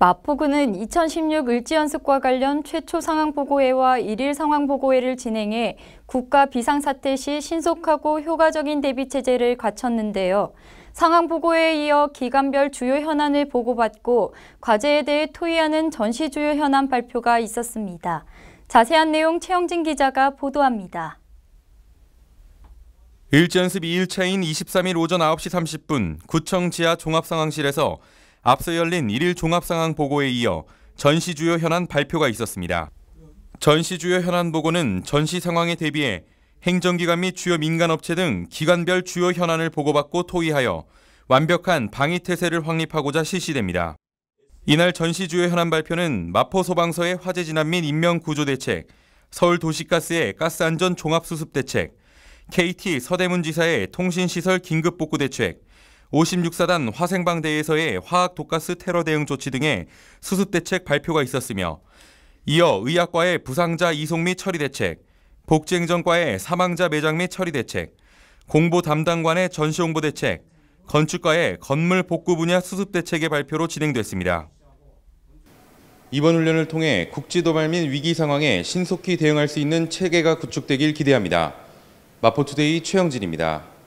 마포구는 2016 을지연습과 관련 최초 상황보고회와 1일 상황보고회를 진행해 국가 비상사태 시 신속하고 효과적인 대비체제를 갖췄는데요. 상황보고회에 이어 기간별 주요 현안을 보고받고 과제에 대해 토의하는 전시 주요 현안 발표가 있었습니다. 자세한 내용 최영진 기자가 보도합니다. 일지연습 2일차인 23일 오전 9시 30분 구청 지하 종합상황실에서 앞서 열린 1일 종합상황 보고에 이어 전시 주요 현안 발표가 있었습니다. 전시 주요 현안 보고는 전시 상황에 대비해 행정기관 및 주요 민간업체 등 기관별 주요 현안을 보고받고 토의하여 완벽한 방위 태세를 확립하고자 실시됩니다. 이날 전시 주요 현안 발표는 마포소방서의 화재 진압 및 인명 구조 대책, 서울 도시가스의 가스 안전 종합 수습 대책, KT 서대문지사의 통신시설 긴급 복구 대책, 56사단 화생방대에서의 회 화학 독가스 테러 대응 조치 등의 수습 대책 발표가 있었으며 이어 의학과의 부상자 이송 및 처리 대책, 복지행정과의 사망자 매장 및 처리 대책, 공보 담당관의 전시 홍보 대책, 건축과의 건물 복구 분야 수습 대책의 발표로 진행됐습니다. 이번 훈련을 통해 국지 도발 및 위기 상황에 신속히 대응할 수 있는 체계가 구축되길 기대합니다. 마포투데이 최영진입니다.